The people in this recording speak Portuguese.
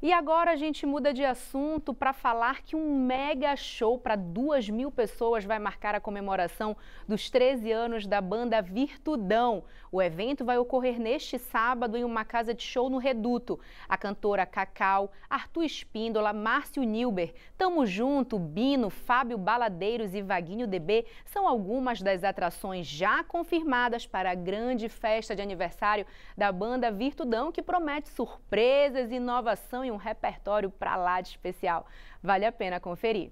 E agora a gente muda de assunto para falar que um mega show para duas mil pessoas vai marcar a comemoração dos 13 anos da banda Virtudão. O evento vai ocorrer neste sábado em uma casa de show no Reduto. A cantora Cacau, Arthur Espíndola, Márcio Nilber, Tamo Junto, Bino, Fábio Baladeiros e Vaguinho DB são algumas das atrações já confirmadas para a grande festa de aniversário da banda Virtudão, que promete surpresas, inovação um repertório para lá de especial. Vale a pena conferir.